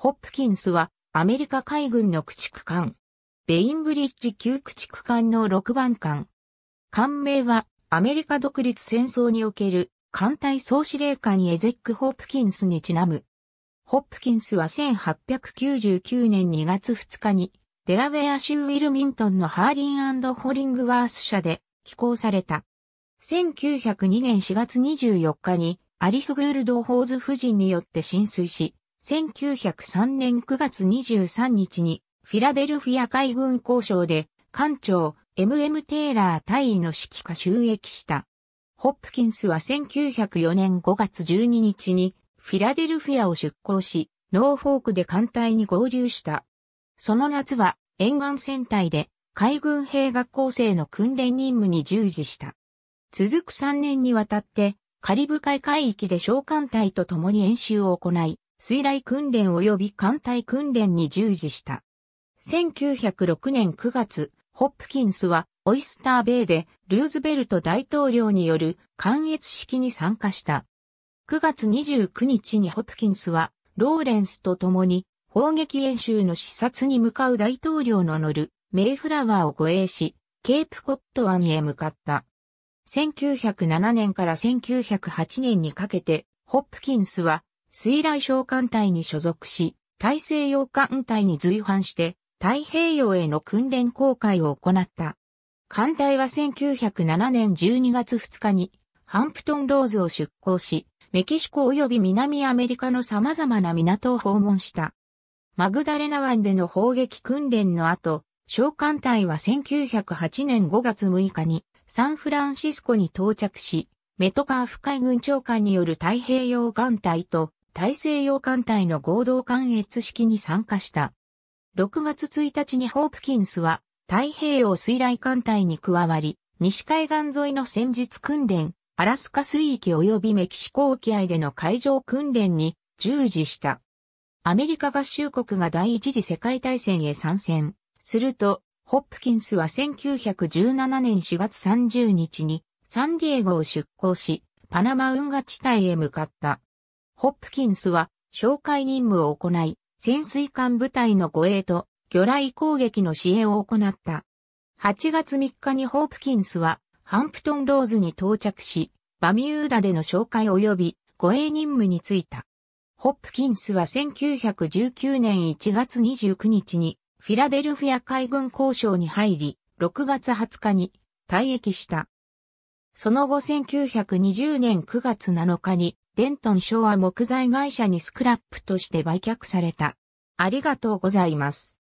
ホップキンスはアメリカ海軍の駆逐艦。ベインブリッジ旧駆逐艦の6番艦。艦名はアメリカ独立戦争における艦隊総司令官エゼック・ホップキンスにちなむ。ホップキンスは1899年2月2日にデラウェア州ウィルミントンのハーリンホリングワース社で寄港された。1902年4月24日にアリス・グールド・ホーズ夫人によって浸水し、1903年9月23日にフィラデルフィア海軍交渉で艦長 MM テイラー大尉の指揮下収益した。ホップキンスは1904年5月12日にフィラデルフィアを出港し、ノーフォークで艦隊に合流した。その夏は沿岸戦隊で海軍兵学校生の訓練任務に従事した。続く3年にわたってカリブ海海域で小艦隊と共に演習を行い、水雷訓練及び艦隊訓練に従事した。1906年9月、ホップキンスはオイスターベイでルーズベルト大統領による観閲式に参加した。9月29日にホップキンスはローレンスと共に砲撃演習の視察に向かう大統領の乗るメイフラワーを護衛し、ケープコット湾へ向かった。1907年から1908年にかけて、ホップキンスは水雷小艦隊に所属し、大西洋艦隊に随伴して太平洋への訓練航海を行った。艦隊は1907年12月2日にハンプトンローズを出港し、メキシコ及び南アメリカの様々な港を訪問した。マグダレナ湾での砲撃訓練の後、小艦隊は1908年5月6日にサンフランシスコに到着し、メトカーフ海軍長官による太平洋艦隊と大西洋艦隊の合同艦越式に参加した。6月1日にホープキンスは太平洋水雷艦隊に加わり、西海岸沿いの戦術訓練、アラスカ水域及びメキシコ沖合での海上訓練に従事した。アメリカ合衆国が第一次世界大戦へ参戦。すると、ホップキンスは1917年4月30日にサンディエゴを出港し、パナマ運河地帯へ向かった。ホップキンスは、紹介任務を行い、潜水艦部隊の護衛と魚雷攻撃の支援を行った。8月3日にホープキンスは、ハンプトンローズに到着し、バミューダでの紹介及び護衛任務に就いた。ホップキンスは1919年1月29日にフィラデルフィア海軍交渉に入り、6月20日に退役した。その後1920年9月7日にデントン昭和木材会社にスクラップとして売却された。ありがとうございます。